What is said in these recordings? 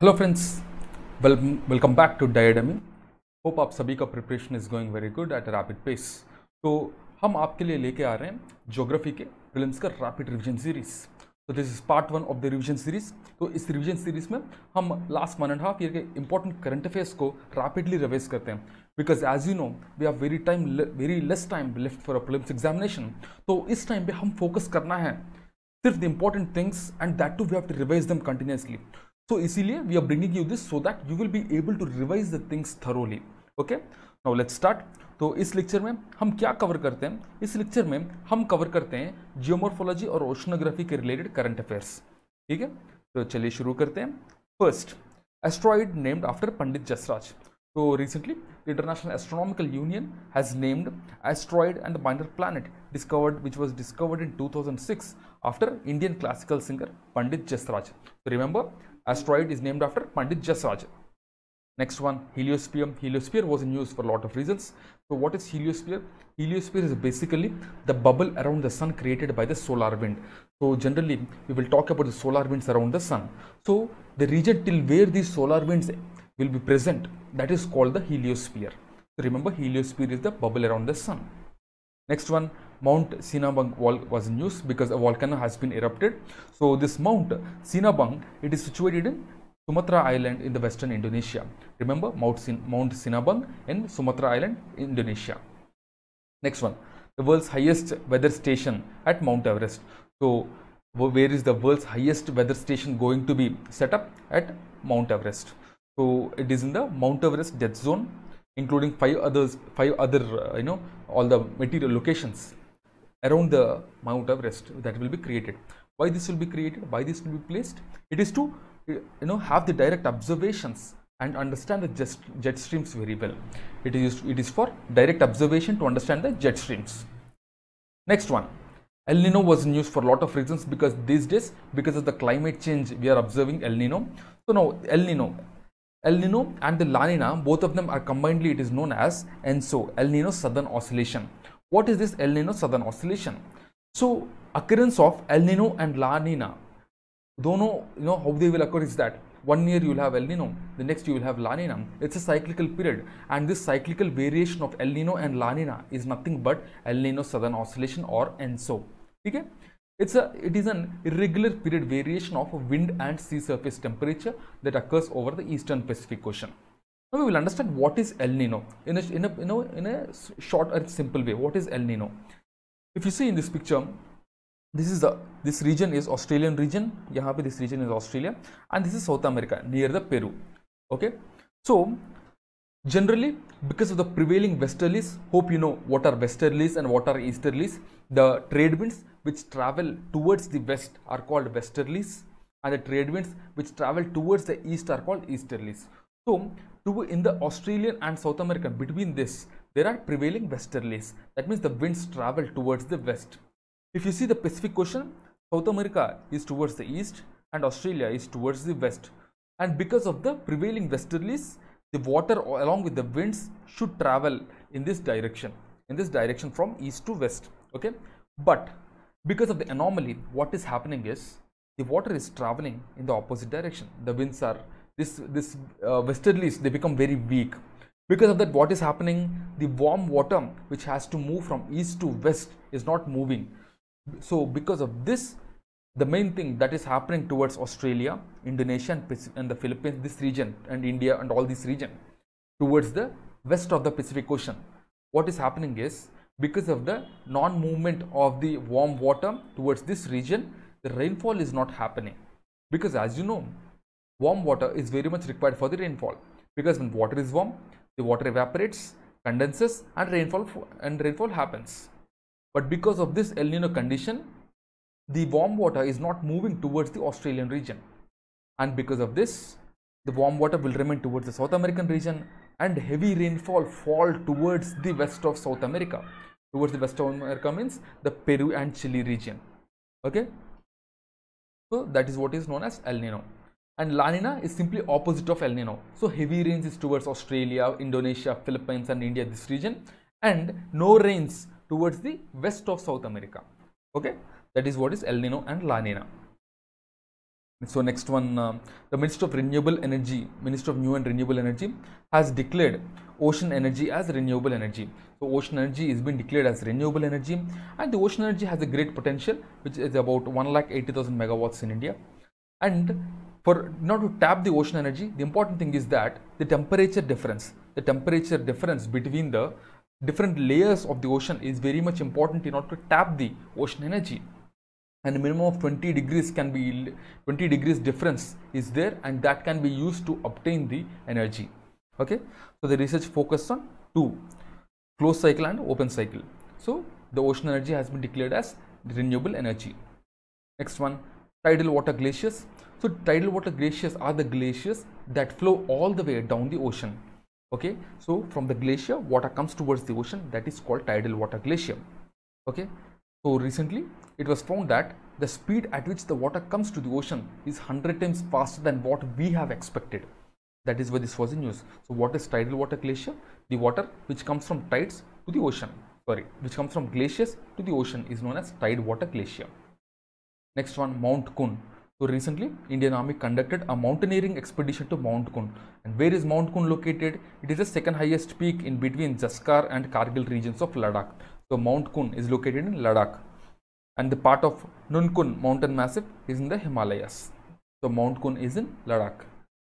Hello friends welcome back to डायडमी hope आप सभी का preparation is going very good at rapid pace तो हम आपके लिए लेके आ रहे हैं ज्योग्राफी के प्रिलिम्स का रैपिड रिवीजन सीरीज तो this is part one of the revision series तो इस रिवीजन सीरीज में हम last one and half year के इंपॉर्टेंट करंट अफेयर्स को रैपिडली रिवाइज करते हैं because as you know we have very time very less time left for a prelims examination तो इस टाइम पे हम फोकस करना है सिर्फ the important things and that too we have to revise them continuously so इसीलिए we are bringing you this so that you will be able to revise the things thoroughly okay now let's start तो इस lecture में हम क्या cover करते हैं इस lecture में हम कवर करते हैं जियोमोर्फोलॉजी और ओशनोग्राफी के रिलेटेड करंट अफेयर्स ठीक है तो चलिए शुरू करते हैं first asteroid named after Pandit Jasraj So recently, the International Astronomical Union has named asteroid and the minor planet discovered, which was discovered in 2006 after Indian classical singer Pandit Jasraj. So remember, asteroid is named after Pandit Jasraj. Next one, heliosphere. Heliosphere was in use for a lot of reasons. So what is heliosphere? Heliosphere is basically the bubble around the sun created by the solar wind. So generally, we will talk about the solar winds around the sun. So the region till where these solar winds will be present that is called the heliosphere so remember heliosphere is the bubble around the sun next one mount sinabang was in news because a volcano has been erupted so this mount sinabang it is situated in Sumatra Island in the western Indonesia. Remember Mount, Sin Mount Sinabang in Sumatra Island, Indonesia. Next one, the world's highest weather station at Mount Everest. So, where is the world's highest weather station going to be set up at Mount Everest? So it is in the Mount Everest death zone, including five others, five other uh, you know all the material locations around the Mount Everest that will be created. Why this will be created? Why this will be placed? It is to uh, you know have the direct observations and understand the jet, jet streams very well. It is it is for direct observation to understand the jet streams. Next one, El Nino was in for a lot of reasons because these days, because of the climate change, we are observing El Nino. So now El Nino, El Nino and the La Nina, both of them are combinedly it is known as ENSO, El Nino Southern Oscillation. What is this El Nino Southern Oscillation? So occurrence of El Nino and La Nina, Dono, you know how they will occur is that one year you will have El Nino, the next you will have La Nina. It's a cyclical period and this cyclical variation of El Nino and La Nina is nothing but El Nino Southern Oscillation or ENSO. Okay? It's a, it is an irregular period variation of wind and sea surface temperature that occurs over the eastern Pacific Ocean. Now we will understand what is El Nino in a, in a, you know in a short and simple way. What is El Nino? If you see in this picture, this is the this region is Australian region. Yeah, this region is Australia, and this is South America near the Peru. Okay, so Generally, because of the prevailing westerlies, hope you know what are westerlies and what are easterlies. The trade winds which travel towards the west are called westerlies and the trade winds which travel towards the east are called easterlies. So, in the Australian and South American, between this, there are prevailing westerlies. That means the winds travel towards the west. If you see the Pacific Ocean, South America is towards the east and Australia is towards the west. And because of the prevailing westerlies, the water along with the winds should travel in this direction in this direction from east to west okay but because of the anomaly what is happening is the water is traveling in the opposite direction the winds are this this uh, westerlies they become very weak because of that what is happening the warm water which has to move from east to west is not moving so because of this the main thing that is happening towards Australia, Indonesia and, the Philippines, this region and India and all this region towards the west of the Pacific Ocean. What is happening is because of the non-movement of the warm water towards this region, the rainfall is not happening. Because as you know, warm water is very much required for the rainfall. Because when water is warm, the water evaporates, condenses and rainfall and rainfall happens. But because of this El Nino condition, the warm water is not moving towards the Australian region. And because of this, the warm water will remain towards the South American region and heavy rainfall fall towards the west of South America. Towards the west of America means the Peru and Chile region. Okay. So that is what is known as El Nino. And La Nina is simply opposite of El Nino. So heavy rains is towards Australia, Indonesia, Philippines and India, this region. And no rains towards the west of South America. Okay. That is what is El Nino and La Nina. So next one, uh, the Minister of Renewable Energy, Minister of New and Renewable Energy has declared ocean energy as renewable energy. So ocean energy is being declared as renewable energy and the ocean energy has a great potential which is about 1,80,000 megawatts in India. And for not to tap the ocean energy, the important thing is that the temperature difference, the temperature difference between the different layers of the ocean is very much important in order to tap the ocean energy and minimum of 20 degrees can be 20 degrees difference is there and that can be used to obtain the energy okay so the research focused on two closed cycle and open cycle so the ocean energy has been declared as renewable energy next one tidal water glaciers so tidal water glaciers are the glaciers that flow all the way down the ocean okay so from the glacier water comes towards the ocean that is called tidal water glacier okay so recently, it was found that the speed at which the water comes to the ocean is 100 times faster than what we have expected. That is why this was in use. So what is tidal water glacier? The water which comes from tides to the ocean, sorry, which comes from glaciers to the ocean is known as tide water glacier. Next one, Mount Kun. So recently, Indian Army conducted a mountaineering expedition to Mount Kun. And where is Mount Kun located? It is the second highest peak in between Jaskar and Kargil regions of Ladakh. So Mount Kun is located in Ladakh and the part of Nunkun mountain massif is in the Himalayas. So Mount Kun is in Ladakh.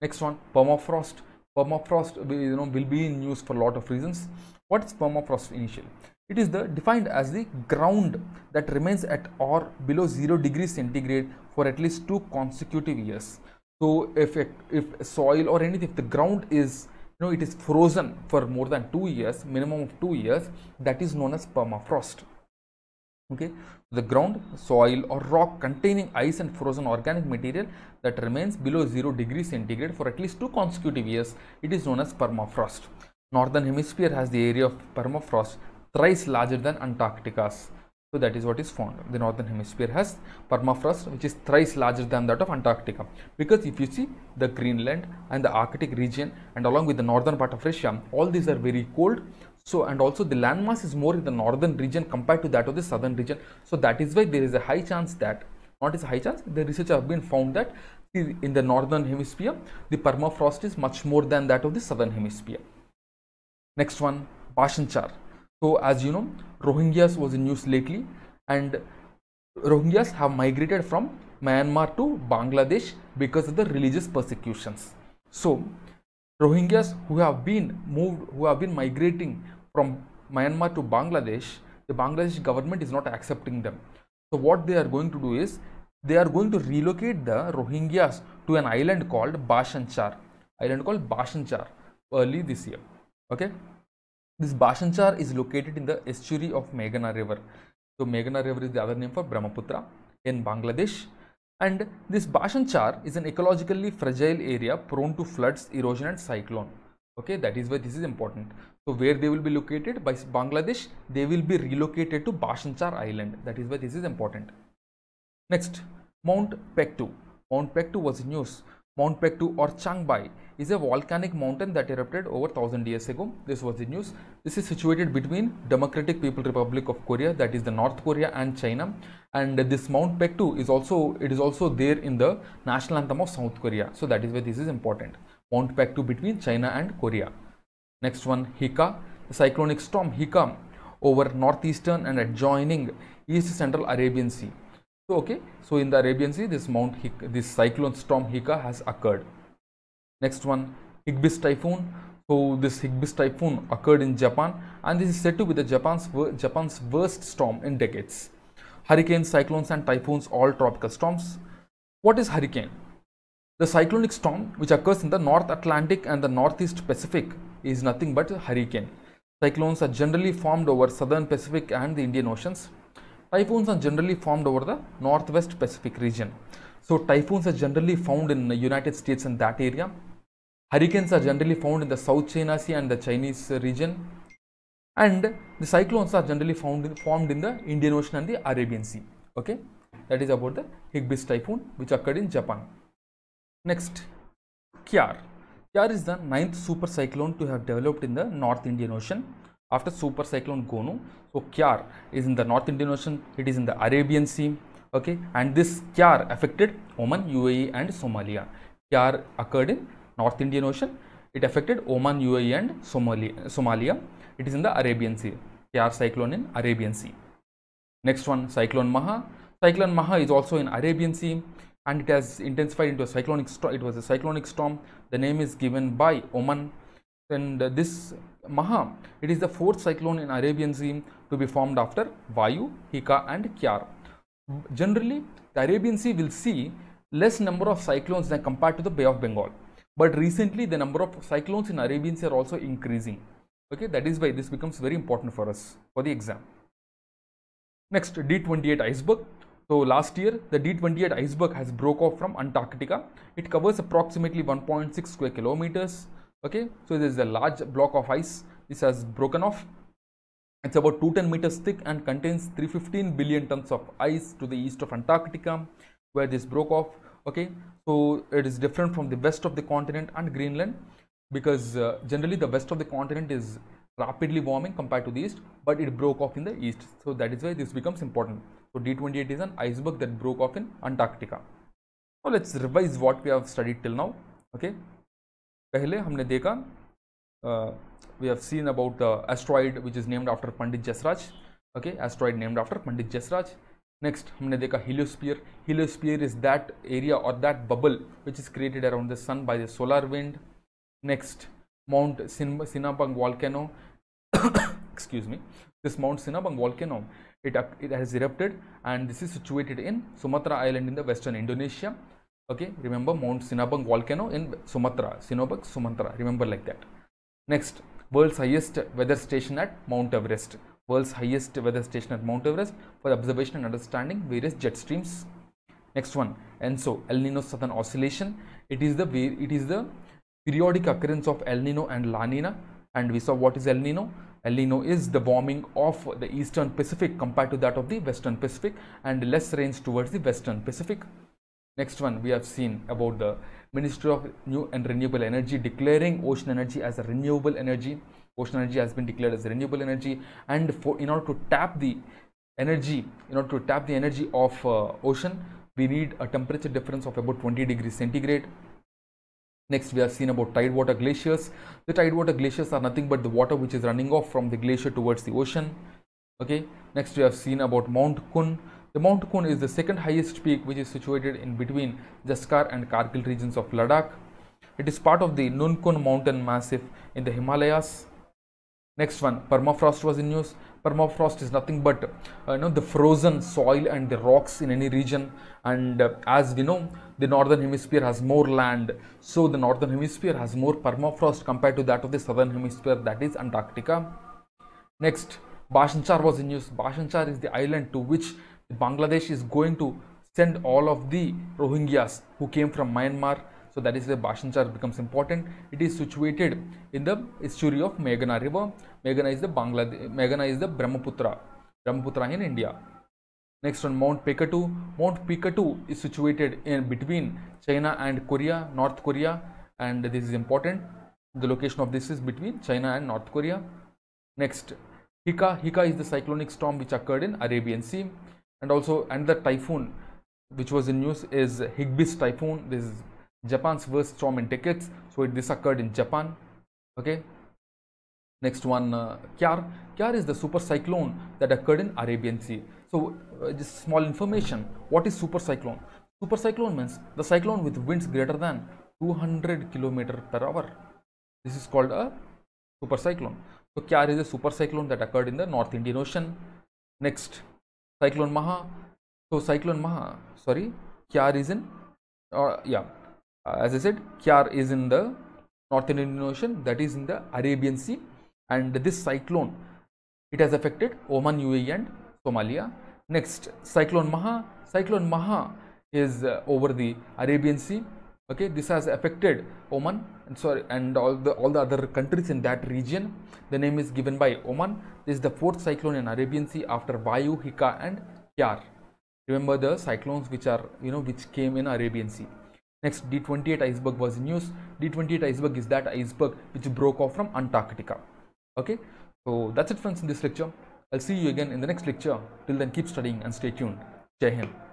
Next one, permafrost. Permafrost you know, will be in use for a lot of reasons. What is permafrost initially? It is the, defined as the ground that remains at or below 0 degrees centigrade for at least two consecutive years. So if, a, if soil or anything, if the ground is no it is frozen for more than 2 years minimum of 2 years that is known as permafrost okay the ground soil or rock containing ice and frozen organic material that remains below 0 degrees centigrade for at least two consecutive years it is known as permafrost northern hemisphere has the area of permafrost thrice larger than antarctica's so that is what is found. The northern hemisphere has permafrost which is thrice larger than that of Antarctica. Because if you see the Greenland and the Arctic region and along with the northern part of Russia, all these are very cold. So and also the landmass is more in the northern region compared to that of the southern region. So that is why there is a high chance that, not is a high chance, the research have been found that in the northern hemisphere, the permafrost is much more than that of the southern hemisphere. Next one, Bashanchar. So as you know, Rohingyas was in news lately and Rohingyas have migrated from Myanmar to Bangladesh because of the religious persecutions. So Rohingyas who have been moved, who have been migrating from Myanmar to Bangladesh, the Bangladesh government is not accepting them. So what they are going to do is they are going to relocate the Rohingyas to an island called Bashanchar, island called Bashanchar early this year. Okay. This Bashanchar is located in the estuary of Meghana River. So Meghana River is the other name for Brahmaputra in Bangladesh. And this Bashanchar is an ecologically fragile area prone to floods, erosion and cyclone. Okay, that is why this is important. So where they will be located by Bangladesh, they will be relocated to Bashanchar Island. That is why this is important. Next, Mount Pektu. Mount Pektu was news. Mount Pektu or Changbai is a volcanic mountain that erupted over 1000 years ago. This was the news. This is situated between Democratic People Republic of Korea that is the North Korea and China and this Mount Pektu is also it is also there in the national anthem of South Korea. So that is why this is important. Mount Pektu between China and Korea. Next one Hika. The cyclonic storm Hika over northeastern and adjoining East Central Arabian Sea so, okay, so in the Arabian Sea, this Mount this cyclone storm Hika has occurred. Next one, Higbis typhoon. So this Higbis typhoon occurred in Japan, and this is said to be the Japan's Japan's worst storm in decades. Hurricanes, cyclones, and typhoons all tropical storms. What is hurricane? The cyclonic storm which occurs in the North Atlantic and the Northeast Pacific is nothing but a hurricane. Cyclones are generally formed over southern Pacific and the Indian Oceans. Typhoons are generally formed over the northwest Pacific region. So typhoons are generally found in the United States and that area. Hurricanes are generally found in the South China Sea and the Chinese region. And the cyclones are generally found in, formed in the Indian Ocean and the Arabian Sea. Okay, that is about the Higbi's typhoon which occurred in Japan. Next, Kyar. Kyar is the ninth super cyclone to have developed in the North Indian Ocean after super cyclone Gonu. So Kyar is in the North Indian Ocean, it is in the Arabian Sea, okay, and this Kyar affected Oman, UAE and Somalia. Kyar occurred in North Indian Ocean, it affected Oman, UAE and Somalia. It is in the Arabian Sea, Kyar cyclone in Arabian Sea. Next one, Cyclone Maha. Cyclone Maha is also in Arabian Sea and it has intensified into a cyclonic storm. It was a cyclonic storm. The name is given by Oman and uh, this Maha, it is the fourth cyclone in Arabian Sea to be formed after Vayu, Hika and Kyar. Generally, the Arabian Sea will see less number of cyclones than compared to the Bay of Bengal. But recently, the number of cyclones in Arabian Sea are also increasing. Okay, that is why this becomes very important for us for the exam. Next, D28 iceberg. So last year, the D28 iceberg has broke off from Antarctica. It covers approximately 1.6 square kilometers okay so there is a large block of ice this has broken off it's about 210 meters thick and contains 315 billion tons of ice to the east of antarctica where this broke off okay so it is different from the west of the continent and greenland because uh, generally the west of the continent is rapidly warming compared to the east but it broke off in the east so that is why this becomes important so d28 is an iceberg that broke off in antarctica so let's revise what we have studied till now okay पहले हमने देखा we have seen about the asteroid which is named after Pandit Jasraj okay asteroid named after Pandit Jasraj next हमने देखा heliosphere heliosphere is that area और that bubble which is created around the sun by the solar wind next Mount Sinabung volcano excuse me this Mount Sinabung volcano it it has erupted and this is situated in Sumatra island in the western Indonesia okay remember mount sinabang volcano in sumatra sinabang sumatra remember like that next world's highest weather station at mount everest world's highest weather station at mount everest for observation and understanding various jet streams next one and so el nino southern oscillation it is the it is the periodic occurrence of el nino and la nina and we saw what is el nino El Nino is the warming of the eastern Pacific compared to that of the western Pacific and less rains towards the western Pacific. Next one we have seen about the Ministry of New and Renewable Energy declaring ocean energy as a renewable energy. Ocean energy has been declared as renewable energy and for in order to tap the energy, in order to tap the energy of uh, ocean, we need a temperature difference of about 20 degrees centigrade. Next, we have seen about tide water glaciers. The tide water glaciers are nothing but the water which is running off from the glacier towards the ocean. Okay. Next, we have seen about Mount Kun. The Mount Kun is the second highest peak which is situated in between Jaskar and Kargil regions of Ladakh. It is part of the Nunkun mountain massif in the Himalayas. Next one, permafrost was in news. Permafrost is nothing but uh, you know the frozen soil and the rocks in any region. And uh, as we know, the northern hemisphere has more land, so the northern hemisphere has more permafrost compared to that of the southern hemisphere, that is Antarctica. Next, Bashanchar was in news. Bashanchar is the island to which Bangladesh is going to send all of the Rohingyas who came from Myanmar. So that is where Bashanchar becomes important. It is situated in the estuary of Meghana River. Meghana is the Bangladesh. Meghana is the Brahmaputra. Brahmaputra in India. Next on Mount Pekatu. Mount Pekatu is situated in between China and Korea, North Korea, and this is important. The location of this is between China and North Korea. Next, Hika. Hika is the cyclonic storm which occurred in Arabian Sea and also another typhoon which was in news is Higby's typhoon. This is Japan's worst storm in decades. So it, this occurred in Japan. Okay. Next one, uh, Kyar. Kyar is the super cyclone that occurred in Arabian Sea. So uh, just small information. What is super cyclone? Super cyclone means the cyclone with winds greater than 200 kilometer per hour. This is called a super cyclone. So Kyar is a super cyclone that occurred in the North Indian Ocean. Next, cyclone Maha तो cyclone Maha sorry क्या is in या as I said क्या is in the North Indian Ocean that is in the Arabian Sea and this cyclone it has affected Oman you and Somalia next cyclone Maha cyclone Maha is over the Arabian Sea okay this has affected oman and sorry and all the all the other countries in that region the name is given by oman this is the fourth cyclone in arabian sea after vayu hika and Yar. remember the cyclones which are you know which came in arabian sea next d28 iceberg was news d28 iceberg is that iceberg which broke off from antarctica okay so that's it friends in this lecture i'll see you again in the next lecture till then keep studying and stay tuned jai hind